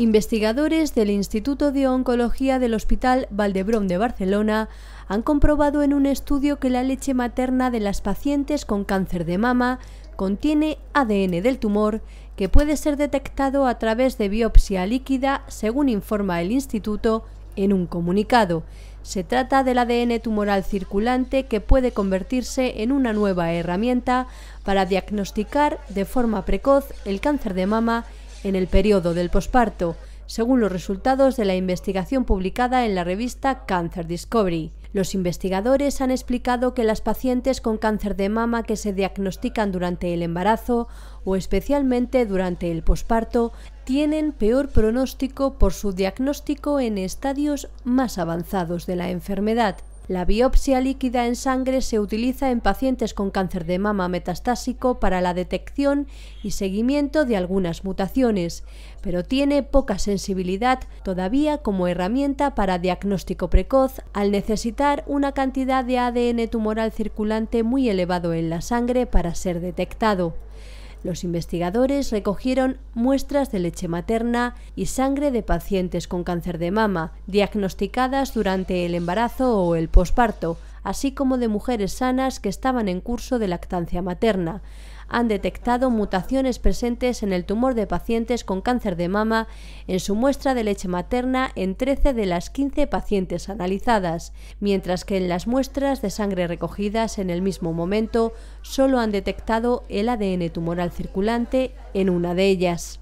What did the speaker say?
Investigadores del Instituto de Oncología del Hospital Valdebrón de Barcelona han comprobado en un estudio que la leche materna de las pacientes con cáncer de mama contiene ADN del tumor que puede ser detectado a través de biopsia líquida, según informa el instituto en un comunicado. Se trata del ADN tumoral circulante que puede convertirse en una nueva herramienta para diagnosticar de forma precoz el cáncer de mama en el periodo del posparto, según los resultados de la investigación publicada en la revista Cancer Discovery. Los investigadores han explicado que las pacientes con cáncer de mama que se diagnostican durante el embarazo o especialmente durante el posparto tienen peor pronóstico por su diagnóstico en estadios más avanzados de la enfermedad. La biopsia líquida en sangre se utiliza en pacientes con cáncer de mama metastásico para la detección y seguimiento de algunas mutaciones, pero tiene poca sensibilidad todavía como herramienta para diagnóstico precoz al necesitar una cantidad de ADN tumoral circulante muy elevado en la sangre para ser detectado. Los investigadores recogieron muestras de leche materna y sangre de pacientes con cáncer de mama, diagnosticadas durante el embarazo o el posparto, así como de mujeres sanas que estaban en curso de lactancia materna. Han detectado mutaciones presentes en el tumor de pacientes con cáncer de mama en su muestra de leche materna en 13 de las 15 pacientes analizadas, mientras que en las muestras de sangre recogidas en el mismo momento solo han detectado el ADN tumoral circulante en una de ellas.